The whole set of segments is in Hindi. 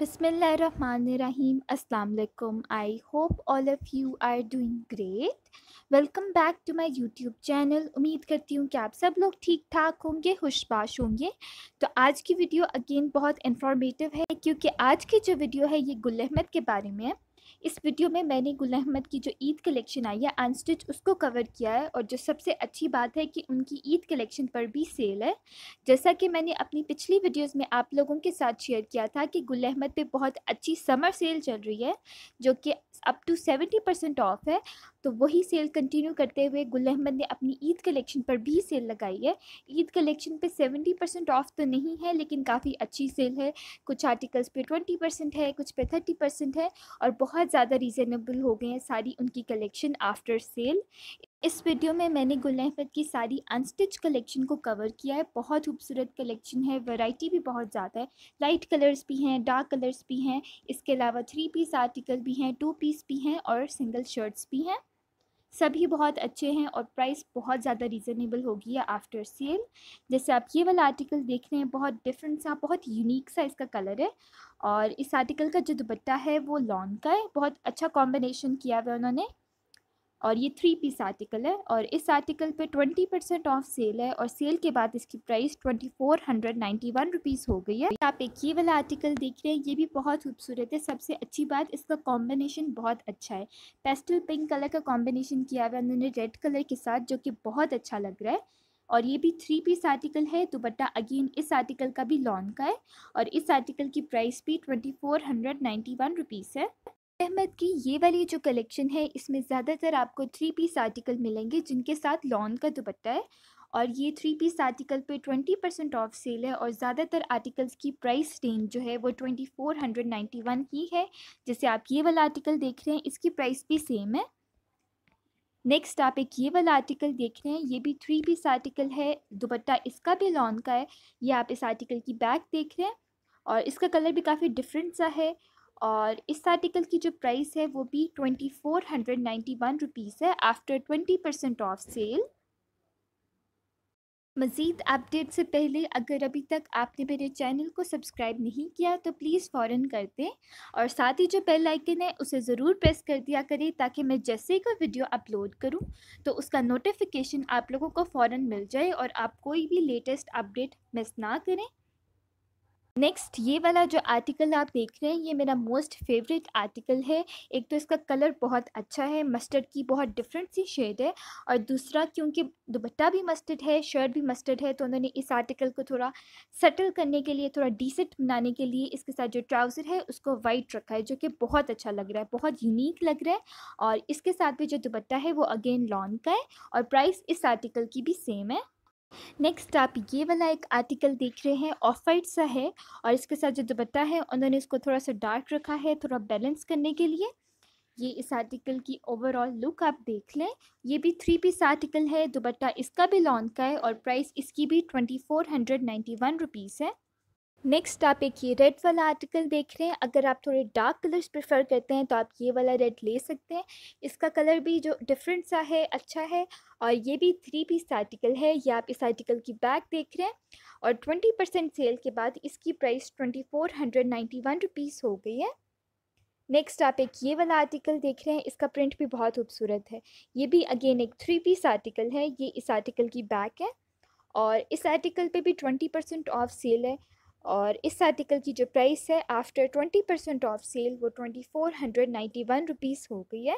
बिसमीम अलकुम I hope all of you are doing great welcome back to my YouTube channel उम्मीद करती हूँ कि आप सब लोग ठीक ठाक होंगे खुशबाश होंगे तो आज की वीडियो अगेन बहुत इंफॉर्मेटिव है क्योंकि आज की जो वीडियो है ये गुल अहमद के बारे में है इस वीडियो में मैंने गुल अहमद की जो ईद कलेक्शन आई है अनस्टिच उसको कवर किया है और जो सबसे अच्छी बात है कि उनकी ईद कलेक्शन पर भी सेल है जैसा कि मैंने अपनी पिछली वीडियोस में आप लोगों के साथ शेयर किया था कि गुल अहमद पे बहुत अच्छी समर सेल चल रही है जो कि up to seventy percent off है तो वही सेल कंटिन्यू करते हुए गुल अहमद ने अपनी ईद कलेक्शन पर भी सेल लगाई है ईद कलेक्शन पे सेवेंटी परसेंट ऑफ तो नहीं है लेकिन काफ़ी अच्छी सेल है कुछ आर्टिकल्स पे ट्वेंटी परसेंट है कुछ पे थर्टी परसेंट है और बहुत ज़्यादा रीज़नेबल हो गए हैं सारी उनकी कलेक्शन आफ्टर सेल इस वीडियो में मैंने गुल अहमद की सारी अनस्टिच कलेक्शन को कवर किया है बहुत खूबसूरत कलेक्शन है वैरायटी भी बहुत ज़्यादा है लाइट कलर्स भी हैं डार्क कलर्स भी हैं इसके अलावा थ्री पीस आर्टिकल भी हैं टू पीस भी हैं और सिंगल शर्ट्स भी हैं सभी बहुत अच्छे हैं और प्राइस बहुत ज़्यादा रीज़नेबल होगी है आफ्टर सेल जैसे आप ये वाला आर्टिकल देख रहे हैं बहुत डिफरेंट सा बहुत यूनिक सा इसका कलर है और इस आर्टिकल का जो दुपट्टा है वो लॉन का है बहुत अच्छा कॉम्बिनेशन किया हुआ है उन्होंने और ये थ्री पीस आर्टिकल है और इस आर्टिकल पे ट्वेंटी परसेंट ऑफ सेल है और सेल के बाद इसकी price twenty four hundred ninety one rupees हो गई है आप एक ये वाला आर्टिकल देख रहे हैं ये भी बहुत खूबसूरत है सबसे अच्छी बात इसका कॉम्बिनेशन बहुत अच्छा है पेस्टल पिंक कलर का कॉम्बिनेशन किया हुआ है उन्होंने रेड कलर के साथ जो कि बहुत अच्छा लग रहा है और ये भी थ्री पीस आर्टिकल है दुपट्टा अगेन इस आर्टिकल का भी लॉन का है और इस आर्टिकल की प्राइस भी twenty four hundred ninety one rupees है अहमद की ये वाली जो कलेक्शन है इसमें ज़्यादातर आपको थ्री पीस आर्टिकल मिलेंगे जिनके साथ लॉन का दुपट्टा है और ये थ्री पीस आर्टिकल पे ट्वेंटी परसेंट ऑफ सेल है और ज़्यादातर आर्टिकल्स की प्राइस रेंज जो है वो twenty four hundred ninety one ही है जैसे आप ये वाला आर्टिकल देख रहे हैं इसकी प्राइस भी सेम है नेक्स्ट आप एक ये वाला आर्टिकल देख रहे हैं ये भी थ्री पीस आर्टिकल है दुपट्टा इसका भी लॉन का है ये आप इस आर्टिकल की बैक देख रहे हैं और इसका कलर भी काफ़ी डिफरेंट सा है और इस आर्टिकल की जो प्राइस है वो भी twenty four hundred ninety one rupees है after twenty percent off sale मज़ीद अपडेट से पहले अगर अभी तक आपने मेरे चैनल को सब्सक्राइब नहीं किया तो प्लीज़ फ़ौर कर दें और साथ ही जो बेल आइकन है उसे ज़रूर प्रेस कर दिया करें ताकि मैं जैसे ही कोई वीडियो अपलोड करूं तो उसका नोटिफिकेशन आप लोगों को फ़ौर मिल जाए और आप कोई भी लेटेस्ट अपडेट मिस ना करें नेक्स्ट ये वाला जो आर्टिकल आप देख रहे हैं ये मेरा मोस्ट फेवरेट आर्टिकल है एक तो इसका कलर बहुत अच्छा है मस्टर्ड की बहुत डिफरेंट सी शेड है और दूसरा क्योंकि दुपट्टा भी मस्टर्ड है शर्ट भी मस्टर्ड है तो उन्होंने इस आर्टिकल को थोड़ा सटल करने के लिए थोड़ा डिसेंट बनाने के लिए इसके साथ जो ट्राउज़र है उसको वाइट रखा है जो कि बहुत अच्छा लग रहा है बहुत यूनिक लग रहा है और इसके साथ भी जो दुपट्टा है वो अगेन लॉन्ग का है और प्राइस इस आर्टिकल की भी सेम है नेक्स्ट आप ये वाला एक आर्टिकल देख रहे हैं ऑफ वाइट सा है और इसके साथ जो दुपट्टा है उन्होंने इसको थोड़ा सा डार्क रखा है थोड़ा बैलेंस करने के लिए ये इस आर्टिकल की ओवरऑल लुक आप देख लें ये भी थ्री पीस आर्टिकल है दुपट्टा इसका भी लॉन्ग का है और प्राइस इसकी भी twenty four hundred ninety one rupees है नेक्स्ट आप एक ये रेड वाला आर्टिकल देख रहे हैं अगर आप थोड़े डार्क कलर्स प्रेफर करते हैं तो आप ये वाला रेड ले सकते हैं इसका कलर भी जो डिफरेंट सा है अच्छा है और ये भी थ्री पीस आर्टिकल है ये आप इस आर्टिकल की बैग देख रहे हैं और ट्वेंटी परसेंट सेल के बाद इसकी price twenty four hundred ninety one rupees हो गई है नेक्स्ट आप एक ये वाला आर्टिकल देख रहे हैं इसका प्रिंट भी बहुत खूबसूरत है ये भी अगेन एक थ्री पीस आर्टिकल है ये इस आर्टिकल की बैक है और इस आर्टिकल पे भी ट्वेंटी परसेंट ऑफ सेल है और इस आर्टिकल की जो प्राइस है after twenty percent off sale वो twenty four hundred ninety one rupees हो गई है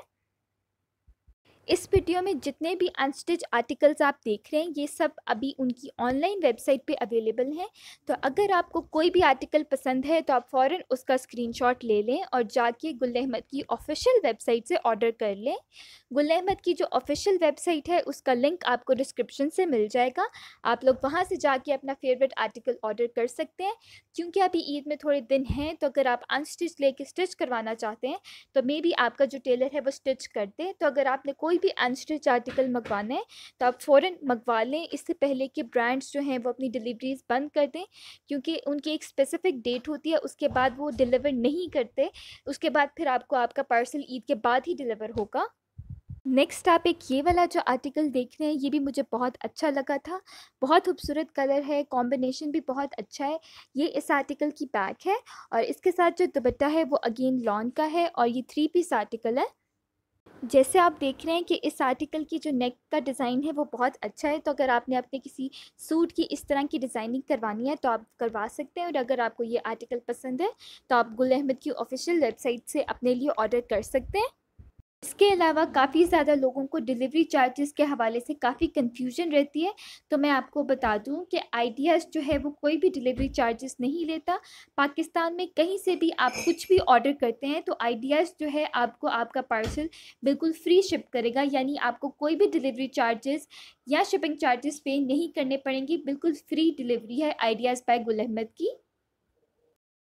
इस वीडियो में जितने भी अनस्टिच आर्टिकल्स आप देख रहे हैं ये सब अभी उनकी ऑनलाइन वेबसाइट पे अवेलेबल हैं तो अगर आपको कोई भी आर्टिकल पसंद है तो आप फ़ौर उसका स्क्रीनशॉट ले लें और जाके गुल अहमद की ऑफिशियल वेबसाइट से ऑर्डर कर लें गुल अहमद की जो ऑफिशियल वेबसाइट है उसका लिंक आपको डिस्क्रिप्शन से मिल जाएगा आप लोग वहाँ से जाके अपना फेवरेट आर्टिकल ऑर्डर कर सकते हैं क्योंकि अभी ईद में थोड़े दिन हैं तो अगर आप अनस्टिच ले स्टिच करवाना चाहते हैं तो मे बी आपका जो टेलर है वो स्टिच कर दें तो अगर आपने कोई कोई भी अनस्टिच आर्टिकल मंगवाना है तो आप फ़ौर मंगवा लें इससे पहले कि ब्रांड्स जो हैं वो अपनी डिलीवरीज बंद कर दें क्योंकि उनकी एक स्पेसिफ़िक डेट होती है उसके बाद वो डिलीवर नहीं करते उसके बाद फिर आपको आपका पार्सल ईद के बाद ही डिलीवर होगा नेक्स्ट आप एक ये वाला जो आर्टिकल देख रहे हैं ये भी मुझे बहुत अच्छा लगा था बहुत खूबसूरत कलर है कॉम्बिनेशन भी बहुत अच्छा है ये इस आर्टिकल की पैक है और इसके साथ जो दुपट्टा है वो अगेन लॉन का है और ये थ्री पीस आर्टिकल है जैसे आप देख रहे हैं कि इस आर्टिकल की जो नेक का डिज़ाइन है वो बहुत अच्छा है तो अगर आपने अपने किसी सूट की इस तरह की डिज़ाइनिंग करवानी है तो आप करवा सकते हैं और अगर आपको ये आर्टिकल पसंद है तो आप गुल अहमद की ऑफिशियल वेबसाइट से अपने लिए ऑर्डर कर सकते हैं इसके अलावा काफ़ी ज़्यादा लोगों को डिलीवरी चार्जेस के हवाले से काफ़ी कंफ्यूजन रहती है तो मैं आपको बता दूं कि आइडियाज़ जो है वो कोई भी डिलीवरी चार्जेस नहीं लेता पाकिस्तान में कहीं से भी आप कुछ भी ऑर्डर करते हैं तो आइडियाज़ जो है आपको आपका पार्सल बिल्कुल फ्री शिप करेगा यानी आपको कोई भी डिलीवरी चार्जेस या शिपिंग चार्जेस पे नहीं करने पड़ेंगे बिल्कुल फ्री डिलीवरी है आइडियाज़ बाय गुल अहमद की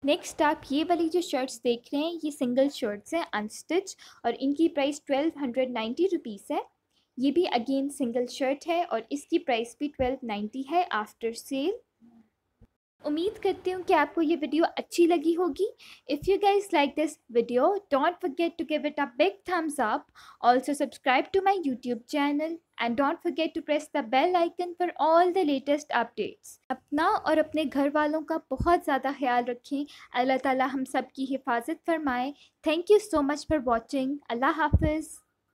नेक्स्ट आप ये वाली जो शर्ट्स देख रहे हैं ये सिंगल शर्ट्स हैं अनस्टिच और इनकी price twelve hundred ninety rupees है ये भी अगेन सिंगल शर्ट है और इसकी प्राइस भी ट्वेल्व नाइन्टी है आफ्टर सेल उम्मीद करती हूँ कि आपको ये वीडियो अच्छी लगी होगी if you guys like this video don't forget to give it a big thumbs up also subscribe to my YouTube channel and don't forget to press the bell icon for all the latest updates अपना और अपने घर वालों का बहुत ज़्यादा ख्याल रखें अल्लाह ताला हम सब की हिफाजत फरमाए thank you so much for watching Allah हाफिज़